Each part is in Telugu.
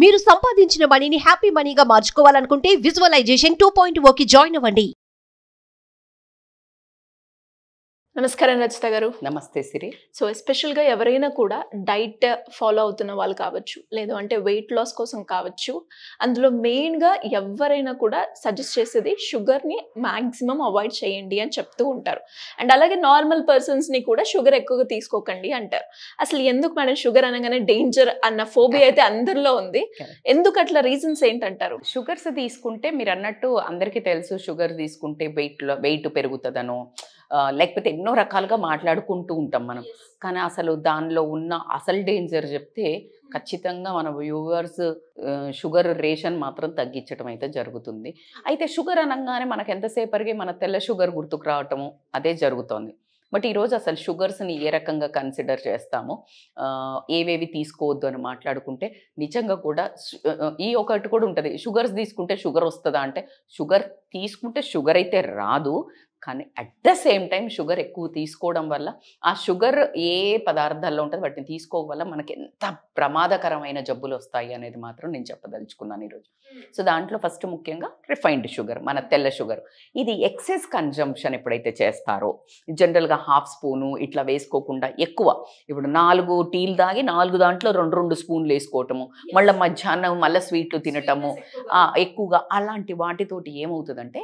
మీరు సంపాదించిన మనీని హ్యాపీ మనీగా మార్చుకోవాలనుకుంటే విజువలైజేషన్ టూ పాయింట్ ఓకి జాయిన్ అవ్వండి నమస్కారం రచిత గారు నమస్తే సిరి సో ఎస్పెషల్గా ఎవరైనా కూడా డైట్ ఫాలో అవుతున్న వాళ్ళు కావచ్చు లేదు అంటే వెయిట్ లాస్ కోసం కావచ్చు అందులో మెయిన్గా ఎవరైనా కూడా సజెస్ట్ చేసేది షుగర్ని మ్యాక్సిమం అవాయిడ్ చేయండి అని చెప్తూ ఉంటారు అండ్ అలాగే నార్మల్ పర్సన్స్ని కూడా షుగర్ ఎక్కువగా తీసుకోకండి అంటారు అసలు ఎందుకు మేడం షుగర్ అనగానే డేంజర్ అన్న ఫోబియా అయితే అందరిలో ఉంది ఎందుకు అట్లా రీజన్స్ ఏంటంటారు షుగర్స్ తీసుకుంటే మీరు అన్నట్టు అందరికీ తెలుసు షుగర్ తీసుకుంటే వెయిట్లో వెయిట్ పెరుగుతుందనో లేకపోతే ఎన్నో రకాలుగా మాట్లాడుకుంటూ ఉంటాం మనం కానీ అసలు దానిలో ఉన్న అసలు డేంజర్ చెప్తే hmm. ఖచ్చితంగా మన వ్యూవర్స్ షుగర్ రేషన్ మాత్రం తగ్గించడం అయితే జరుగుతుంది అయితే షుగర్ అనగానే మనకు ఎంతసేపటికి మన తెల్ల షుగర్ గుర్తుకు రావటము అదే జరుగుతోంది బట్ ఈరోజు అసలు షుగర్స్ని ఏ రకంగా కన్సిడర్ చేస్తామో ఏవేవి తీసుకోవద్దు అని మాట్లాడుకుంటే నిజంగా కూడా ఈ ఒకటి కూడా ఉంటుంది షుగర్స్ తీసుకుంటే షుగర్ వస్తుందా అంటే షుగర్ తీసుకుంటే షుగర్ అయితే రాదు కానీ at the same time sugar ఎక్కువ తీసుకోవడం వల్ల ఆ షుగర్ ఏ పదార్థాల్లో ఉంటుంది వాటిని తీసుకోవడం వల్ల మనకి ఎంత ప్రమాదకరమైన జబ్బులు వస్తాయి అనేది మాత్రం నేను చెప్పదలుచుకున్నాను ఈరోజు సో దాంట్లో ఫస్ట్ ముఖ్యంగా రిఫైన్డ్ షుగర్ మన తెల్ల షుగర్ ఇది ఎక్సెస్ కన్జంప్షన్ ఎప్పుడైతే చేస్తారో జనరల్గా హాఫ్ స్పూను ఇట్లా వేసుకోకుండా ఎక్కువ ఇప్పుడు నాలుగు టీలు తాగి నాలుగు దాంట్లో రెండు రెండు స్పూన్లు వేసుకోవటము మళ్ళీ మధ్యాహ్నం మళ్ళీ స్వీట్లు తినటము ఎక్కువగా అలాంటి వాటితోటి ఏమవుతుందంటే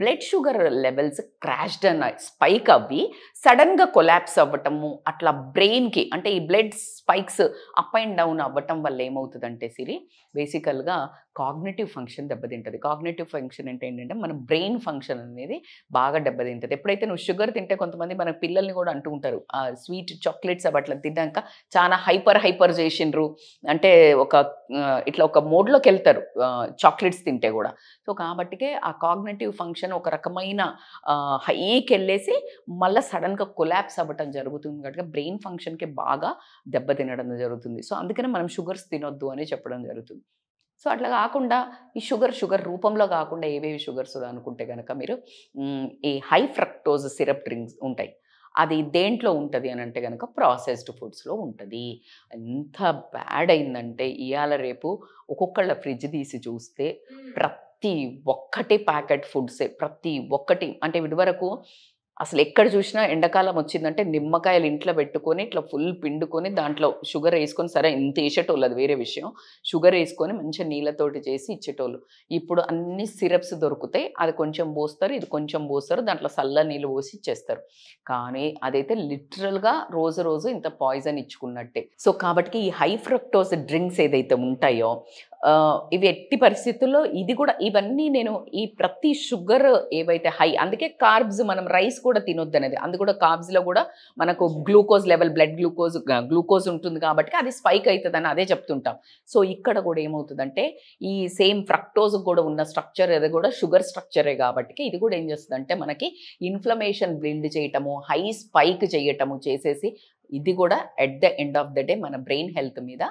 blood sugar levels crashed and spike అవ్వి సడన్గా కొలాప్స్ అవ్వటము అట్లా బ్రెయిన్కి అంటే ఈ blood spikes up and down అవ్వటం వల్ల ఏమవుతుందంటే సిరి బేసికల్గా కాగ్నేటివ్ ఫంక్షన్ దెబ్బతింటుంది కాగ్నేటివ్ ఫంక్షన్ అంటే ఏంటంటే మన బ్రెయిన్ ఫంక్షన్ అనేది బాగా దెబ్బతింటుంది ఎప్పుడైతే నువ్వు షుగర్ తింటే కొంతమంది మన పిల్లల్ని కూడా అంటూ ఉంటారు స్వీట్ చాక్లెట్స్ అవి అట్లా తిన్నాక చాలా హైపర్ హైపర్ చేసిండ్రు అంటే ఒక ఇట్లా ఒక మోడ్లోకి వెళ్తారు చాక్లెట్స్ తింటే కూడా సో కాబట్టికే ఆ కాగ్నేటివ్ ఫంక్షన్ ఒక రకమైన హైకి వెళ్ళేసి మళ్ళీ సడన్గా కొలాప్స్ అవ్వటం జరుగుతుంది కనుక బ్రెయిన్ ఫంక్షన్కి బాగా దెబ్బ తినడం జరుగుతుంది సో అందుకనే మనం షుగర్స్ తినొద్దు అని చెప్పడం జరుగుతుంది సో అట్లా కాకుండా ఈ షుగర్ షుగర్ రూపంలో కాకుండా ఏవేవి షుగర్స్ అనుకుంటే కనుక మీరు ఈ హై ఫ్రక్టోజ్ సిరప్ డ్రింక్స్ ఉంటాయి అది దేంట్లో ఉంటుంది అని అంటే కనుక ప్రాసెస్డ్ ఫుడ్స్లో ఉంటుంది ఎంత బ్యాడ్ అయిందంటే ఇవాళ రేపు ఒక్కొక్కళ్ళ ఫ్రిడ్జ్ తీసి చూస్తే ప్రతి ప్రతి ఒక్కటి ప్యాకెట్ ఫుడ్సే ప్రతి ఒక్కటి అంటే వరకు అసలు ఎక్కడ చూసినా ఎండాకాలం వచ్చిందంటే నిమ్మకాయలు ఇంట్లో పెట్టుకొని ఇట్లా ఫుల్ పిండుకొని దాంట్లో షుగర్ వేసుకొని సరే ఇంత వేసేటోళ్ళు అది వేరే విషయం షుగర్ వేసుకొని మంచిగా నీళ్ళతోటి చేసి ఇచ్చేటోళ్ళు ఇప్పుడు అన్ని సిరప్స్ దొరుకుతాయి అది కొంచెం పోస్తారు ఇది కొంచెం పోస్తారు దాంట్లో సల్ల నీళ్ళు పోసి ఇచ్చేస్తారు కానీ అదైతే లిటరల్గా రోజు రోజు ఇంత పాయిజన్ ఇచ్చుకున్నట్టే సో కాబట్టి ఈ హై ఫ్రక్టోస్ డ్రింక్స్ ఏదైతే ఉంటాయో ఇవి ఎట్టి పరిస్థితుల్లో ఇది కూడా ఇవన్నీ నేను ఈ ప్రతి షుగర్ ఏవైతే హై అందుకే కార్బ్స్ మనం రైస్ కూడా తినొద్దు అనేది అందు కూడా కార్బ్స్లో కూడా మనకు glucose level blood glucose glucose ఉంటుంది కాబట్టి అది స్పైక్ అవుతుందని అదే చెప్తుంటాం సో ఇక్కడ కూడా ఏమవుతుందంటే ఈ సేమ్ ఫ్రక్టోజ్ కూడా ఉన్న స్ట్రక్చర్ అది కూడా షుగర్ స్ట్రక్చరే కాబట్టి ఇది కూడా ఏం చేస్తుందంటే మనకి ఇన్ఫ్లమేషన్ బిల్డ్ చేయటము హై స్పైక్ చేయటము చేసేసి ఇది కూడా at the end of the day మన బ్రెయిన్ హెల్త్ మీద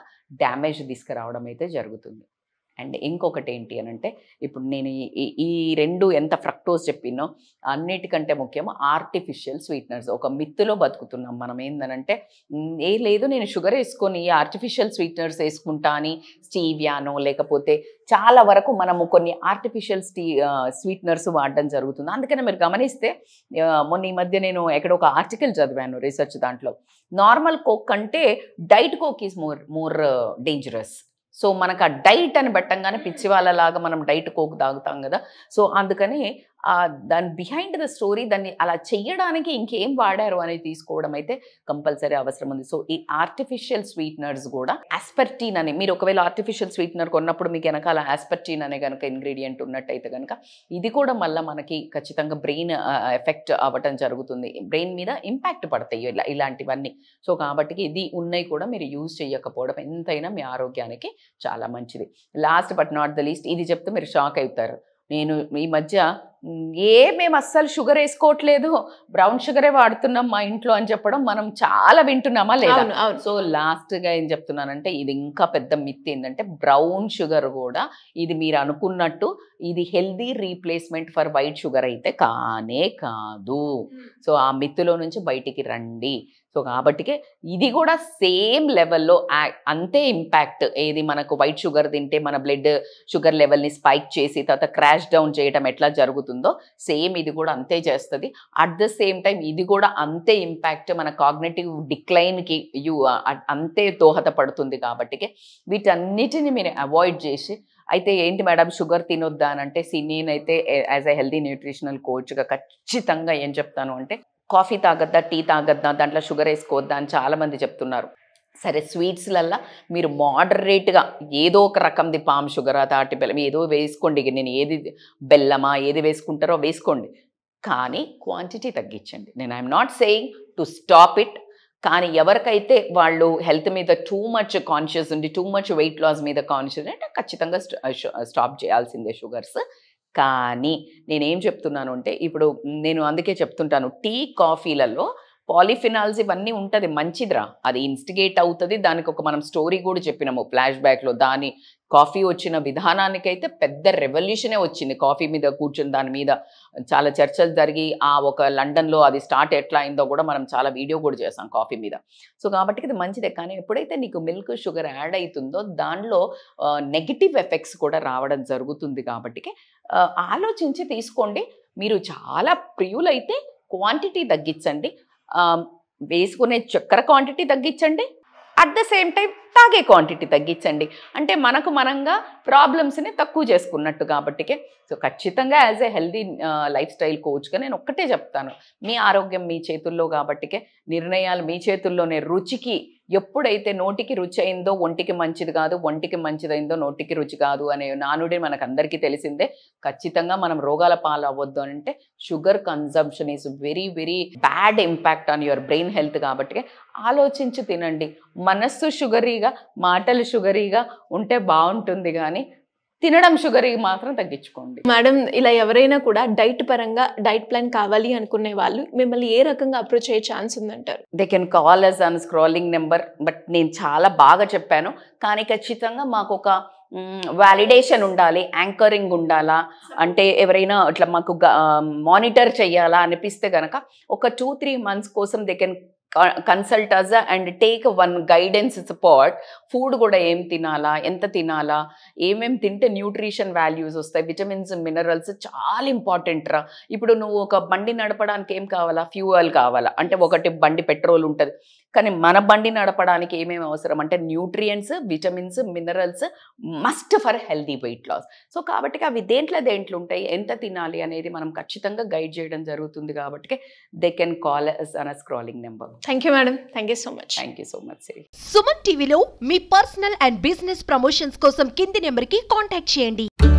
డ్యామేజ్ తీసుకురావడం అయితే జరుగుతుంది అండ్ ఇంకొకటి ఏంటి అని అంటే ఇప్పుడు నేను ఈ రెండు ఎంత ఫ్రక్టోస్ చెప్పినో అన్నిటికంటే ముఖ్యం ఆర్టిఫిషియల్ స్వీట్నర్స్ ఒక మిత్తులో బతుకుతున్నాం మనం ఏందనంటే ఏ లేదు నేను షుగర్ వేసుకొని ఆర్టిఫిషియల్ స్వీట్నర్స్ వేసుకుంటా అని స్టీవియానో లేకపోతే చాలా వరకు మనము కొన్ని ఆర్టిఫిషియల్ స్టీ స్వీట్నర్స్ వాడడం జరుగుతుంది అందుకనే మీరు గమనిస్తే మొన్న ఈ మధ్య నేను ఎక్కడ ఒక ఆర్టికల్ చదివాను రీసెర్చ్ దాంట్లో నార్మల్ కోక్ కంటే diet coke is more more dangerous so మనకు ఆ డైట్ అని పెట్టంగానే పిచ్చి వాళ్ళలాగా మనం డైట్ కోకు తాగుతాం కదా సో అందుకని దాని బిహైండ్ ద స్టోరీ దాన్ని అలా చెయ్యడానికి ఇంకేం వాడారు అనేది తీసుకోవడం అయితే కంపల్సరీ అవసరం ఉంది సో ఈ ఆర్టిఫిషియల్ స్వీట్నర్స్ కూడా ఆస్పర్టీన్ అని మీరు ఒకవేళ ఆర్టిఫిషియల్ స్వీట్నర్ కొన్నప్పుడు మీకు వెనకాల ఆస్పర్టీన్ అనే కనుక ఇంగ్రీడియంట్ ఉన్నట్టయితే కనుక ఇది కూడా మళ్ళీ మనకి ఖచ్చితంగా బ్రెయిన్ ఎఫెక్ట్ అవ్వటం జరుగుతుంది బ్రెయిన్ మీద ఇంపాక్ట్ పడతాయి ఇలా ఇలాంటివన్నీ సో కాబట్టి ఇది ఉన్నాయి కూడా మీరు యూజ్ చేయకపోవడం ఎంతైనా మీ ఆరోగ్యానికి చాలా మంచిది last but not the least ఇది చెప్తే మీరు షాక్ అవుతారు నేను ఈ మధ్య ఏ మేము అస్సలు షుగర్ వేసుకోవట్లేదు బ్రౌన్ షుగరే వాడుతున్నాం మా ఇంట్లో అని చెప్పడం మనం చాలా వింటున్నామా లేదా సో లాస్ట్గా ఏం చెప్తున్నానంటే ఇది ఇంకా పెద్ద మిత్ ఏంటంటే బ్రౌన్ షుగర్ కూడా ఇది మీరు అనుకున్నట్టు ఇది healthy replacement for white sugar అయితే కానే కాదు సో ఆ మిత్తులో నుంచి బయటికి రండి సో కాబట్టికే ఇది కూడా సేమ్ లెవెల్లో అంతే ఇంపాక్ట్ ఏది మనకు వైట్ షుగర్ తింటే మన బ్లడ్ షుగర్ లెవెల్ని స్పైక్ చేసి తర్వాత క్రాష్ డౌన్ చేయడం ఎట్లా జరుగుతుందో సేమ్ ఇది కూడా అంతే చేస్తుంది అట్ ద సేమ్ టైం ఇది కూడా అంతే ఇంపాక్ట్ మన కాగ్నేటివ్ డిక్లైన్కి యూ అంతే దోహదపడుతుంది కాబట్టికే వీటన్నిటిని మీరు అవాయిడ్ చేసి అయితే ఏంటి మేడం షుగర్ తినొద్దా అని అంటే నేనైతే యాజ్ ఎ హెల్దీ న్యూట్రిషనల్ కోచ్గా ఖచ్చితంగా ఏం చెప్తాను అంటే కాఫీ తాగద్దా టీ తాగద్దా దాంట్లో షుగర్ వేసుకోవద్దా అని చాలామంది చెప్తున్నారు సరే స్వీట్స్లల్లా మీరు మోడరేట్గా ఏదో ఒక రకంది పామ్ షుగర్ తాటి బెల్లం ఏదో వేసుకోండి నేను ఏది బెల్లమా ఏది వేసుకుంటారో వేసుకోండి కానీ క్వాంటిటీ తగ్గించండి నేను I'm not saying to stop it కానీ ఎవరికైతే వాళ్ళు హెల్త్ మీద టూ మచ్ కాన్షియస్ ఉండి టూ మచ్ వెయిట్ లాస్ మీద కాన్షియస్ అంటే ఖచ్చితంగా స్టాప్ చేయాల్సిందే షుగర్స్ కానీ నేనేం చెప్తున్నాను అంటే ఇప్పుడు నేను అందుకే చెప్తుంటాను టీ కాఫీలలో పాలిఫినాల్స్ ఇవన్నీ ఉంటుంది మంచిదిరా అది ఇన్స్టిగేట్ అవుతుంది దానికి ఒక మనం స్టోరీ కూడా చెప్పినాము ఫ్లాష్ బ్యాక్లో దాని కాఫీ వచ్చిన విధానానికైతే పెద్ద రెవల్యూషనే వచ్చింది కాఫీ మీద కూర్చుని దాని మీద చాలా చర్చలు జరిగి ఆ ఒక లండన్లో అది స్టార్ట్ ఎట్లా అయిందో కూడా మనం చాలా వీడియో కూడా చేసాం కాఫీ మీద సో కాబట్టి ఇది మంచిదే కానీ ఎప్పుడైతే నీకు మిల్క్ షుగర్ యాడ్ అవుతుందో దానిలో నెగిటివ్ ఎఫెక్ట్స్ కూడా రావడం జరుగుతుంది కాబట్టి ఆలోచించి తీసుకోండి మీరు చాలా ప్రియులైతే క్వాంటిటీ తగ్గించండి వేసుకునే చక్కెర క్వాంటిటీ తగ్గించండి అట్ ద సేమ్ టైం తాగే క్వాంటిటీ తగ్గించండి అంటే మనకు మనంగా ప్రాబ్లమ్స్ని తక్కువ చేసుకున్నట్టు కాబట్టికే సో ఖచ్చితంగా as a healthy lifestyle కోచ్గా నేను ఒక్కటే చెప్తాను మీ ఆరోగ్యం మీ చేతుల్లో కాబట్టికే నిర్ణయాలు మీ చేతుల్లోనే రుచికి ఎప్పుడైతే నోటికి రుచి అయిందో ఒంటికి మంచిది కాదు ఒంటికి మంచిదైందో నోటికి రుచి కాదు అనే నానుడిని మనకు అందరికీ తెలిసిందే ఖచ్చితంగా మనం రోగాల పాలవ్వద్దు అంటే sugar consumption is very very bad impact on your brain health కాబట్టి ఆలోచించి తినండి మనస్సు షుగరీగా మాటలు షుగరీగా ఉంటే బాగుంటుంది కానీ తినడం షుగర్ మాత్రం తగ్గించుకోండి మేడం ఇలా ఎవరైనా కూడా డైట్ పరంగా డైట్ ప్లాన్ కావాలి అనుకునే వాళ్ళు మిమ్మల్ని ఏ రకంగా అప్రోచ్ అయ్యే ఛాన్స్ ఉందంటారు they can call us on scrolling number but నేను చాలా బాగా చెప్పాను కానీ ఖచ్చితంగా మాకు ఒక వ్యాలిడేషన్ ఉండాలి యాంకరింగ్ ఉండాలా అంటే ఎవరైనా ఇట్లా మాకు మానిటర్ చేయాలా అనిపిస్తే కనుక ఒక టూ త్రీ మంత్స్ కోసం they can consult us and take one guidance support food కూడా ఏం తినాలా ఎంత తినాలా ఏమేం తింటే న్యూట్రిషన్ వాల్యూస్ వస్తాయి విటమిన్స్ మినరల్స్ చాలా ఇంపార్టెంట్ రా ఇప్పుడు నువ్వు ఒక బండి నడపడానికి ఏం కావాలా ఫ్యూయల్ కావాలా అంటే ఒకటి బండి పెట్రోల్ ఉంటుంది కానీ మన బండి నడపడానికి ఏమేమి అవసరం అంటే nutrients vitamins minerals must for healthy weight loss so కాబట్టి అవి దేంట్లో దేంట్లో ఉంటాయి ఎంత తినాలి అనేది మనం ఖచ్చితంగా గైడ్ చేయడం జరుగుతుంది కాబట్టి they can call us on scrolling number thank you madam thank you so much thank you so much Suman టీవీలో మీ పర్సనల్ అండ్ బిజినెస్ ప్రమోషన్స్ కోసం కింది నెంబర్కి కాంటాక్ట్ చేయండి